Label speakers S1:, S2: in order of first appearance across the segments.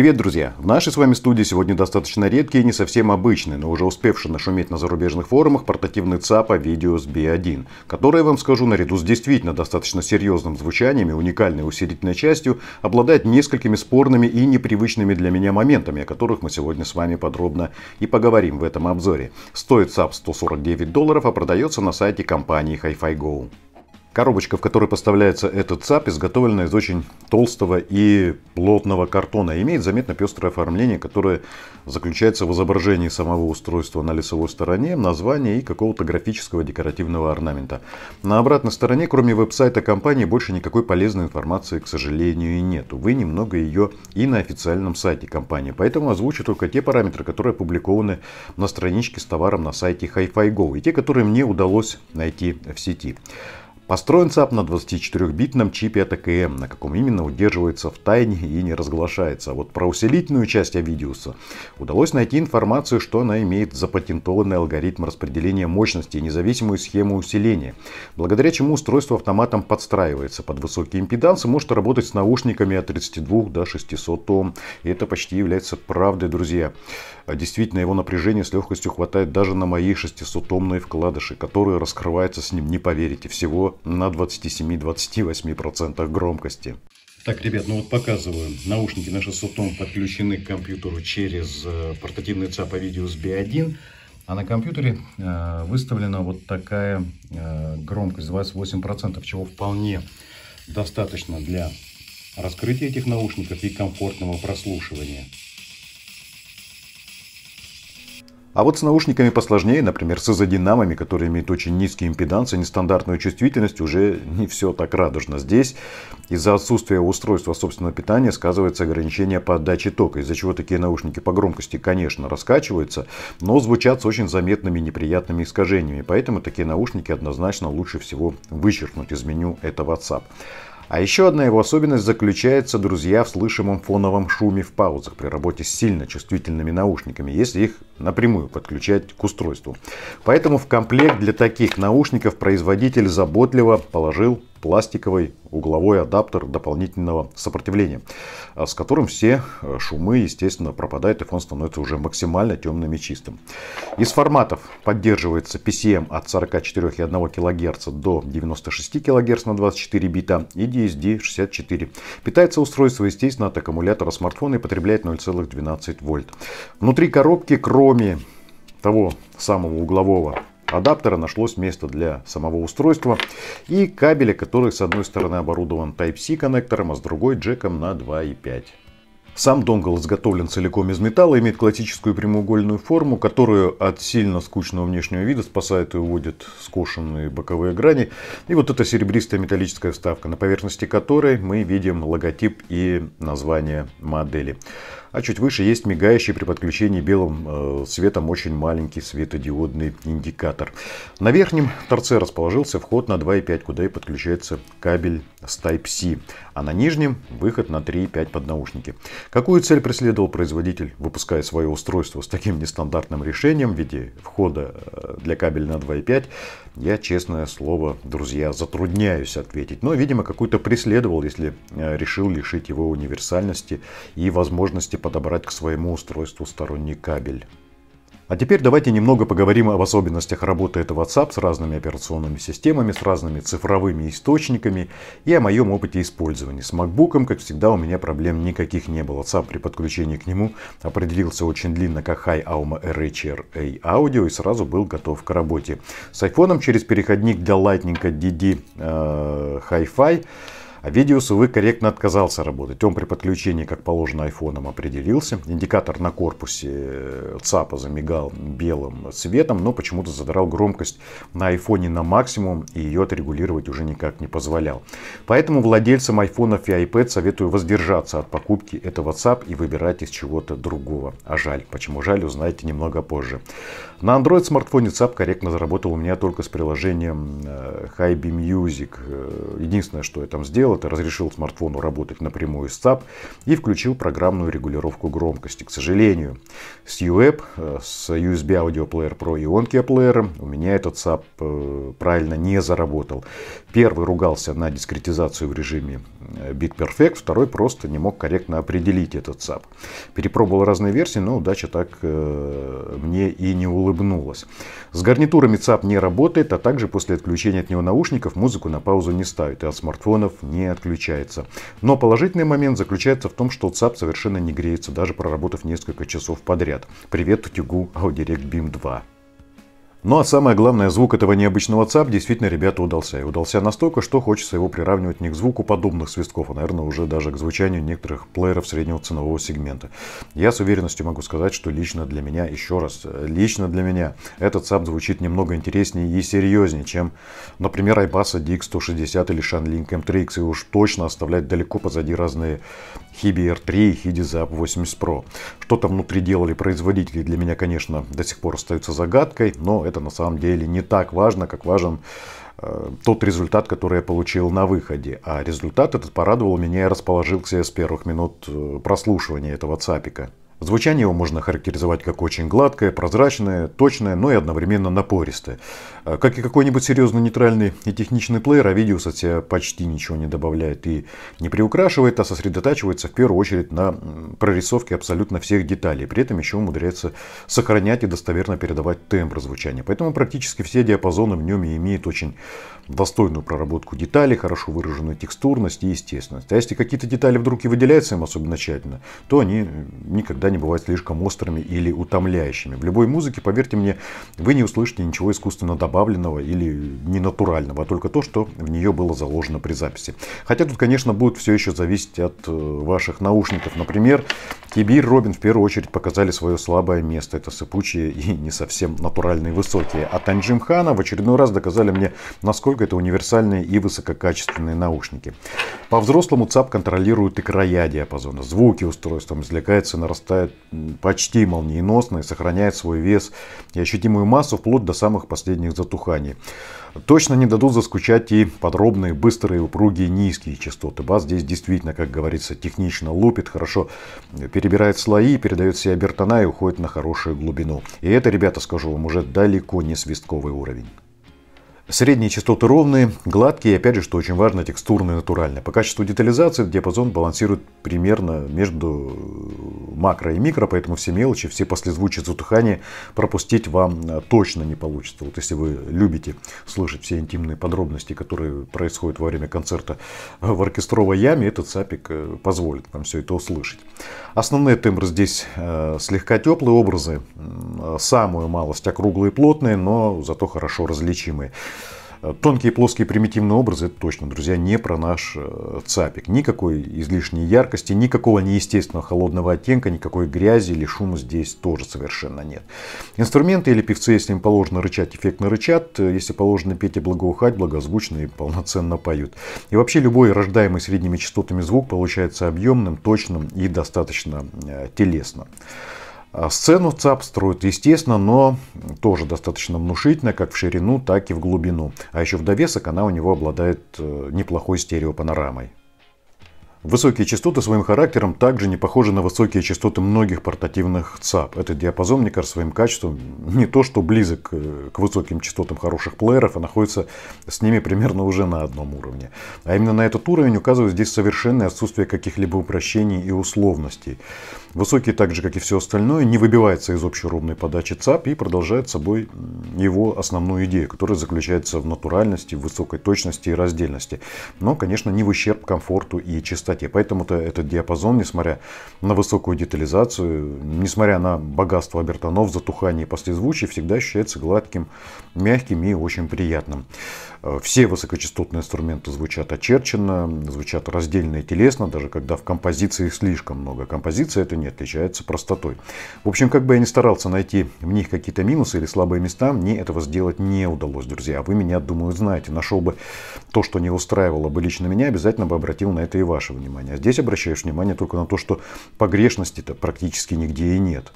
S1: Привет, друзья! В нашей с вами студии сегодня достаточно редкий и не совсем обычный, но уже успевший нашуметь на зарубежных форумах портативный ЦАПа Videos B1, который я вам скажу, наряду с действительно достаточно серьезным звучанием и уникальной усилительной частью, обладает несколькими спорными и непривычными для меня моментами, о которых мы сегодня с вами подробно и поговорим в этом обзоре. Стоит ЦАП 149 долларов, а продается на сайте компании HiFiGo. Go. Коробочка, в которой поставляется этот ЦАП, изготовлена из очень толстого и плотного картона. имеет заметно пестрое оформление, которое заключается в изображении самого устройства на лицевой стороне, названия и какого-то графического декоративного орнамента. На обратной стороне, кроме веб-сайта компании, больше никакой полезной информации, к сожалению, и нету. Вы немного ее и на официальном сайте компании. Поэтому озвучу только те параметры, которые опубликованы на страничке с товаром на сайте HiFi Go и те, которые мне удалось найти в сети. Построен ЦАП на 24-битном чипе от а АКМ, на каком именно удерживается в тайне и не разглашается. А вот про усилительную часть Авидиуса удалось найти информацию, что она имеет запатентованный алгоритм распределения мощности и независимую схему усиления, благодаря чему устройство автоматом подстраивается под высокие импедансы, может работать с наушниками от 32 до 600 Ом. И это почти является правдой, друзья. А действительно, его напряжение с легкостью хватает даже на мои 600-омные вкладыши, которые раскрываются с ним, не поверите, всего на 27-28% громкости. Так, ребят, ну вот показываю. Наушники на 600 тонн подключены к компьютеру через э, портативный ЦАПа Видеус B1. А на компьютере э, выставлена вот такая э, громкость 28%, чего вполне достаточно для раскрытия этих наушников и комфортного прослушивания. А вот с наушниками посложнее, например, с изодинамами, которые имеют очень низкий импеданс и нестандартную чувствительность, уже не все так радужно. Здесь из-за отсутствия устройства собственного питания сказывается ограничение по отдаче тока, из-за чего такие наушники по громкости, конечно, раскачиваются, но звучат с очень заметными неприятными искажениями, поэтому такие наушники однозначно лучше всего вычеркнуть из меню этого WhatsApp. А еще одна его особенность заключается, друзья, в слышимом фоновом шуме в паузах при работе с сильно чувствительными наушниками, если их напрямую подключать к устройству. Поэтому в комплект для таких наушников производитель заботливо положил пластиковый угловой адаптер дополнительного сопротивления, а с которым все э, шумы, естественно, пропадают и фон становится уже максимально темным и чистым. Из форматов поддерживается PCM от 44,1 кГц до 96 кГц на 24 бита и DSD64. Питается устройство, естественно, от аккумулятора смартфона и потребляет 0,12 вольт. Внутри коробки, кроме того самого углового адаптера нашлось место для самого устройства и кабеля, который с одной стороны оборудован Type-C коннектором, а с другой джеком на 2,5. Сам донгл изготовлен целиком из металла, имеет классическую прямоугольную форму, которую от сильно скучного внешнего вида спасает и уводит скошенные боковые грани. И вот эта серебристая металлическая вставка, на поверхности которой мы видим логотип и название модели. А чуть выше есть мигающий при подключении белым э, светом очень маленький светодиодный индикатор. На верхнем торце расположился вход на 2,5, куда и подключается кабель с Type-C а на нижнем выход на 3,5 под наушники. Какую цель преследовал производитель, выпуская свое устройство с таким нестандартным решением в виде входа э, для кабеля на 2,5, я, честное слово, друзья, затрудняюсь ответить. Но, видимо, какую-то преследовал, если э, решил лишить его универсальности и возможности подобрать к своему устройству сторонний кабель. А теперь давайте немного поговорим об особенностях работы этого WhatsApp с разными операционными системами, с разными цифровыми источниками и о моем опыте использования. С MacBook, как всегда, у меня проблем никаких не было. WhatsApp при подключении к нему определился очень длинно как High Alma RHRA Audio и сразу был готов к работе. С iPhone через переходник для Lightning DD э, Hi-Fi а Видеус, увы, корректно отказался работать. Он при подключении, как положено, айфоном определился. Индикатор на корпусе э, ЦАПа замигал белым светом, но почему-то задрал громкость на айфоне на максимум и ее отрегулировать уже никак не позволял. Поэтому владельцам айфонов и iPad советую воздержаться от покупки этого ЦАП и выбирать из чего-то другого. А жаль. Почему жаль, узнаете немного позже. На Android смартфоне ЦАП корректно заработал у меня только с приложением э, Hybe Music. Э, единственное, что я там сделал, сделал это, разрешил смартфону работать напрямую с ЦАП и включил программную регулировку громкости. К сожалению, с UAP, э, с USB Audio Player Pro и OnKey плеером у меня этот ЦАП э, правильно не заработал. Первый ругался на дискретизацию в режиме э, Big Perfect, второй просто не мог корректно определить этот ЦАП. Перепробовал разные версии, но удача так мне и не улыбнулась. С гарнитурами ЦАП не работает, а также после отключения от него наушников музыку на паузу не ставит и от смартфонов не не отключается. Но положительный момент заключается в том, что WhatsApp совершенно не греется, даже проработав несколько часов подряд. Привет утюгу AudioDirect BIM 2. Ну а самое главное, звук этого необычного ЦАП действительно ребята удался. И удался настолько, что хочется его приравнивать не к звуку подобных свистков, а, наверное, уже даже к звучанию некоторых плееров среднего ценового сегмента. Я с уверенностью могу сказать, что лично для меня, еще раз, лично для меня, этот ЦАП звучит немного интереснее и серьезнее, чем, например, iBass DX160 или Shanling M3X, и уж точно оставляет далеко позади разные Hibi R3 и Hidi Zap 80 Pro. Что там внутри делали производители для меня, конечно, до сих пор остается загадкой, но это на самом деле не так важно, как важен э, тот результат, который я получил на выходе. А результат этот порадовал меня и расположил к себе с первых минут э, прослушивания этого ЦАПика. Звучание его можно характеризовать как очень гладкое, прозрачное, точное, но и одновременно напористое. Э, как и какой-нибудь серьезный нейтральный и техничный плеер, Avidius от себя почти ничего не добавляет и не приукрашивает, а сосредотачивается в первую очередь на прорисовке абсолютно всех деталей. При этом еще умудряется сохранять и достоверно передавать тембр звучания. Поэтому практически все диапазоны в нем и имеют очень достойную проработку деталей, хорошо выраженную текстурность и естественность. А если какие-то детали вдруг и выделяются им особенно тщательно, то они никогда не бывают слишком острыми или утомляющими. В любой музыке, поверьте мне, вы не услышите ничего искусственно добавленного или ненатурального, а только то, что в нее было заложено при записи. Хотя тут, конечно, будет все еще зависеть от э, ваших наушников. Например, Киби и Робин в первую очередь показали свое слабое место. Это сыпучие и не совсем натуральные высокие. А Танджим Хана в очередной раз доказали мне, насколько это универсальные и высококачественные наушники. По-взрослому ЦАП контролирует и края диапазона. Звуки устройством извлекается и нарастает почти молниеносно и сохраняет свой вес и ощутимую массу вплоть до самых последних затуханий. Точно не дадут заскучать и подробные, быстрые, упругие, низкие частоты. Бас здесь действительно, как говорится, технично лупит, хорошо перебирает слои, передает все обертона и уходит на хорошую глубину. И это, ребята, скажу вам, уже далеко не свистковый уровень. Средние частоты ровные, гладкие, и опять же, что очень важно, текстурные, натуральные. По качеству детализации диапазон балансирует примерно между э, макро и микро, поэтому все мелочи, все послезвучие, затухания пропустить вам э, точно не получится. Вот если вы любите слышать все интимные подробности, которые происходят во время концерта э, в оркестровой яме, этот сапик позволит вам все это услышать. Основные тембры здесь слегка теплые образы, самую малость округлые и плотные, но зато хорошо различимые. Тонкие, плоские, примитивные образы, это точно, друзья, не про наш э, ЦАПик. Никакой излишней яркости, никакого неестественного холодного оттенка, никакой грязи или шума здесь тоже совершенно нет. Инструменты или певцы, если им положено рычать, эффектно рычат, если положено петь и благоухать, благозвучно и полноценно поют. И вообще любой рождаемый средними частотами звук получается объемным, точным и достаточно э, телесным. А сцену ЦАП строит, естественно, но тоже достаточно внушительно, как в ширину, так и в глубину. А еще в довесок она у него обладает э, неплохой стереопанорамой. Высокие частоты своим характером также не похожи на высокие частоты многих портативных ЦАП. Этот диапазон, мне кажется, своим качеством не то что близок э, к высоким частотам хороших плееров, а находится с ними примерно уже на одном уровне. А именно на этот уровень указывает здесь совершенное отсутствие каких-либо упрощений и условностей. Высокий, так же как и все остальное, не выбивается из общей ровной подачи ЦАП и продолжает собой его основную идею, которая заключается в натуральности, в высокой точности и раздельности. Но, конечно, не в ущерб комфорту и чистоте. Поэтому-то этот диапазон, несмотря на высокую детализацию, несмотря на богатство обертонов, затухание и послезвучие, всегда ощущается гладким, мягким и очень приятным. Э, все высокочастотные инструменты звучат очерченно, звучат раздельно и телесно, даже когда в композиции слишком много Композиция Это не отличается простотой. В общем, как бы я ни старался найти в них какие-то минусы или слабые места, мне этого сделать не удалось, друзья. Вы меня, думаю, знаете. Нашел бы то, что не устраивало бы лично меня, обязательно бы обратил на это и ваше внимание. А здесь обращаешь внимание только на то, что погрешности-то практически нигде и нет.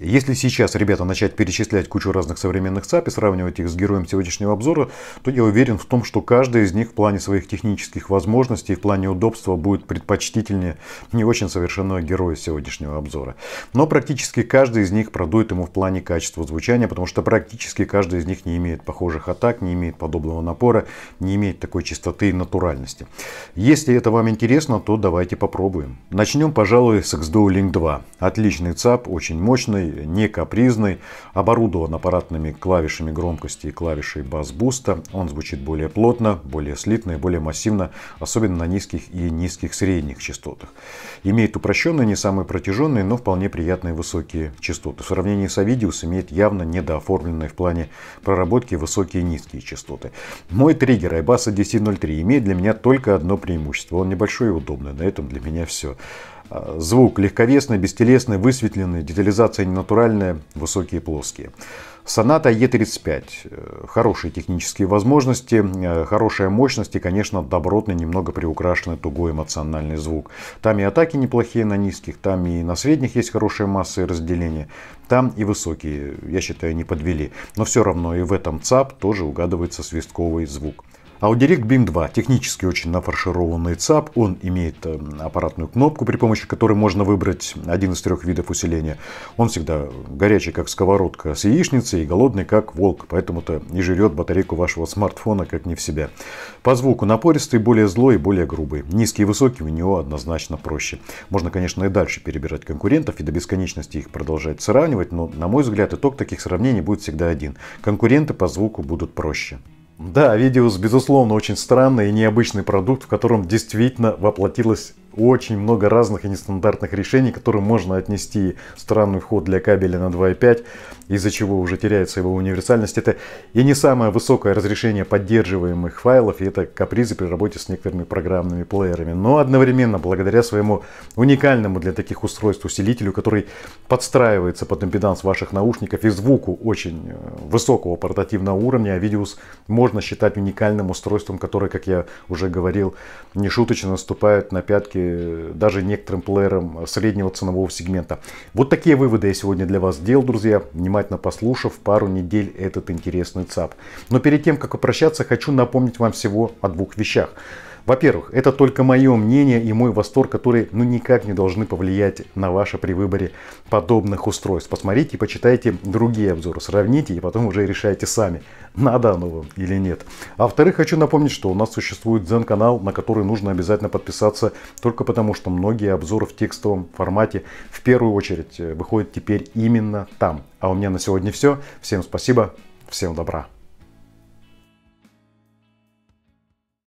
S1: Если сейчас, ребята, начать перечислять кучу разных современных ЦАП и сравнивать их с героем сегодняшнего обзора, то я уверен в том, что каждый из них в плане своих технических возможностей, в плане удобства будет предпочтительнее не очень совершенного героя сегодняшнего обзора. Но практически каждый из них продует ему в плане качества звучания, потому что практически каждый из них не имеет похожих атак, не имеет подобного напора, не имеет такой чистоты и натуральности. Если это вам интересно, то давайте попробуем. Начнем, пожалуй, с x XDO Link 2. Отличный ЦАП, очень мощный, простой, не капризный, оборудован аппаратными клавишами громкости и клавишей бас-буста. Он звучит более плотно, более слитно и более массивно, особенно на низких и низких средних частотах. Имеет упрощенные, не самые протяженные, но вполне приятные высокие частоты. В сравнении с Avidius имеет явно недооформленные в плане проработки высокие и низкие частоты. Мой триггер Айбаса 1003 имеет для меня только одно преимущество. Он небольшой и удобный, на этом для меня все. А, звук легковесный, бестелесный, высветленный, детализация ненатуральная, высокие, плоские. Соната Е35. Э, хорошие технические возможности, э, хорошая мощность и, конечно, добротный, немного приукрашенный тугой эмоциональный звук. Там и атаки неплохие на низких, там и на средних есть хорошие массы разделение, там и высокие, я считаю, не подвели. Но все равно и в этом ЦАП тоже угадывается свистковый звук. Ауdirect BIM 2 технически очень нафаршированный ЦАП. Он имеет эм, аппаратную кнопку, при помощи которой можно выбрать один из трех видов усиления. Он всегда горячий, как сковородка с яичницей, и голодный, как волк. Поэтому-то и жрет батарейку вашего смартфона, как не в себя. По звуку напористый, более злой и более грубый. Низкий и высокий у него однозначно проще. Можно, конечно, и дальше перебирать конкурентов и до бесконечности их продолжать сравнивать, но, на мой взгляд, итог таких сравнений будет всегда один. Конкуренты по звуку будут проще. Да, видео, безусловно, очень странный и необычный продукт, в котором действительно воплотилась очень много разных и нестандартных решений, которые можно отнести странный вход для кабеля на 2.5, из-за чего уже теряется его универсальность. Это и не самое высокое разрешение поддерживаемых файлов, и это капризы при работе с некоторыми программными плеерами. Но одновременно, благодаря своему уникальному для таких устройств усилителю, который подстраивается под импеданс ваших наушников и звуку очень э, высокого портативного уровня, а видеус можно считать уникальным устройством, которое, как я уже говорил, нешуточно наступает на пятки даже некоторым плеерам среднего ценового сегмента. Вот такие выводы я сегодня для вас сделал, друзья, внимательно послушав пару недель этот интересный ЦАП. Но перед тем, как попрощаться, хочу напомнить вам всего о двух вещах. Во-первых, это только мое мнение и мой восторг, которые ну никак не должны повлиять на ваше при выборе подобных устройств. Посмотрите и почитайте другие обзоры, сравните и потом уже решайте сами, надо оно вам или нет. А во-вторых, хочу напомнить, что у нас существует Zen канал, на который нужно обязательно подписаться, только потому что многие обзоры в текстовом формате в первую очередь э, выходят теперь именно там. А у меня на сегодня все. Всем спасибо, всем добра.